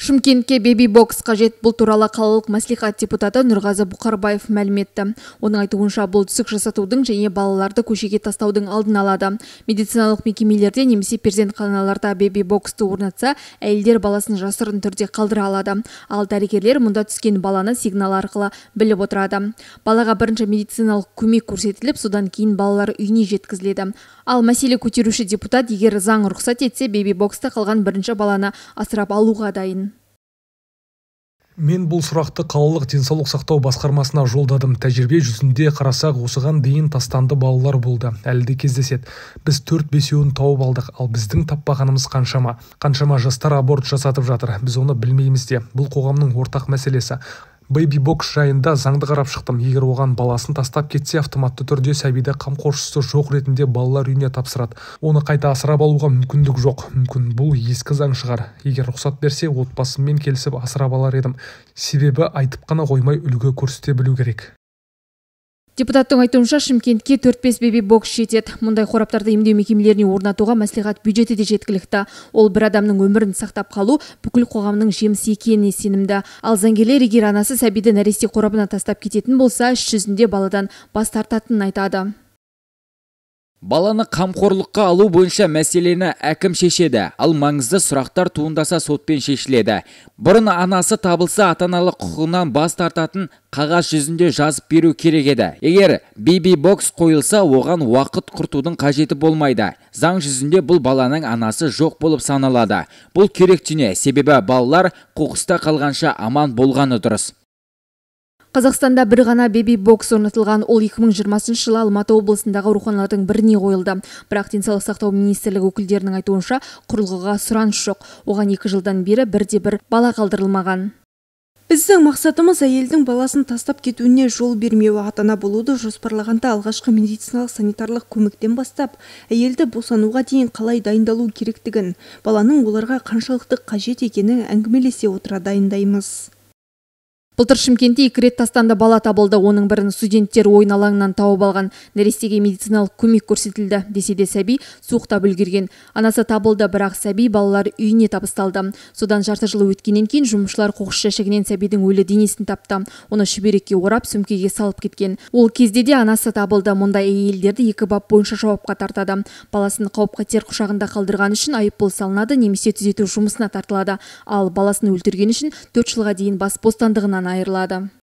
шымкентке беби бокс қажет бұл туралы қалалық мәслихат депутаты нұрғазы бұқарбаев мәлім етті оның айтуынша бұл түсік жасатудың және балаларды көшеге тастаудың алдын алады медициналық мекемелерде немесе перзентханаларда беби боксты орнатса әйелдер баласын жасырын түрде қалдыра алады ал дәрігерлер мұнда түскен баланы сигнал арқылы біліп отырады балаға бірінші медициналық көмек көрсетіліп содан кейін балалар үйіне жеткізіледі ал мәселе көтеруші депутат егер заң рұқсат етсе беби бокста қалған бірінші баланы асырап алуға дайын мен бұл сұрақты қалалық денсаулық сақтау басқармасына жолдадым тәжірибе жүзінде қарасақ осыған дейін тастанды балалар болды әлі де кездеседі біз төрт бесеуін тауып алдық ал біздің таппағанымыз қаншама қаншама жастар аборт жасатып жатыр біз оны білмейміз де бұл қоғамның ортақ мәселесі бэби-бокс жайында заңды қарап шықтым егер оған баласын тастап кетсе автоматты түрде сәбиді қамқоршысы жоқ ретінде балалар үйіне тапсырады оны қайта асырап алуға мүмкіндік жоқ мүмкін бұл ескі заң шығар егер рұқсат берсе отбасыммен келісіп асырап алар едім себебі айтып қана қоймай үлгі көрсете білу керек депутаттың айтуынша шымкентке төрт бес бебе бокс жетеді мұндай қораптарды емдеу мекемелеріне орнатуға мәслихат бюджеті де жеткілікті ол бір адамның өмірін сақтап қалу бүкіл қоғамның жемісі екеніне сенімді ал заңгерлер егер анасы сәбиді нәресте қорабына тастап кететін болса іс жүзінде баладан бас тартатынын айтады баланы қамқорлыққа алу бойынша мәселені әкім шешеді ал маңызды сұрақтар туындаса сотпен шешіледі бұрын анасы табылса ата аналық құқығынан бас тартатын қағаз жүзінде жазып беру керек еді егер биби бокс қойылса оған уақыт құртудың қажеті болмайды заң жүзінде бұл баланың анасы жоқ болып саналады бұл керек дүние себебі балалар қоқыста қалғанша аман болғаны дұрыс Қазақстанда бір ғана беби бокс орнатылған ол 2020 жылы Алматы облысындағы ауруханалардың біріне қойылды. Бірақ денсаулық сақтау министрлігі өкілдерінің айтуынша құрылғыға сұраныс жоқ. Оған екі жылдан бері бірде бір бала қалдырылмаған. Біздің мақсатымыз әйелдің баласын тастап кетуіне жол бермеу атана болуды жоспарлағанда алғашқы медициналық санитарлық көмектен бастап әйелді босануға дейін қалай дайындалу керектігін баланың оларға қаншалықты қажет екенін әңгімелесе отыра дайындаймыз былтыр шымкентте екі рет тастанды бала табылды оның бірін студенттер ойын алаңынан тауып алған нәрестеге медициналық көмек көрсетілді десе де сәби суықта бүлгерген. анасы табылды бірақ сәби балалар үйіне табысталды содан жарты жыл өткеннен кейін жұмысшылар қоқыс жәшігінен сәбидің өлі денесін тапты оны шүберекке орап сөмкеге салып кеткен ол кезде де анасы табылды мұндай әйелдерді екі бап бойынша жауапқа тартады баласын қауіп қатер құшағында қалдырғаны үшін айыппұл салынады немесе түзету жұмысына тартылады ал баласын өлтіргені үшін төрт жылға дейін бас бостандығынан айырылады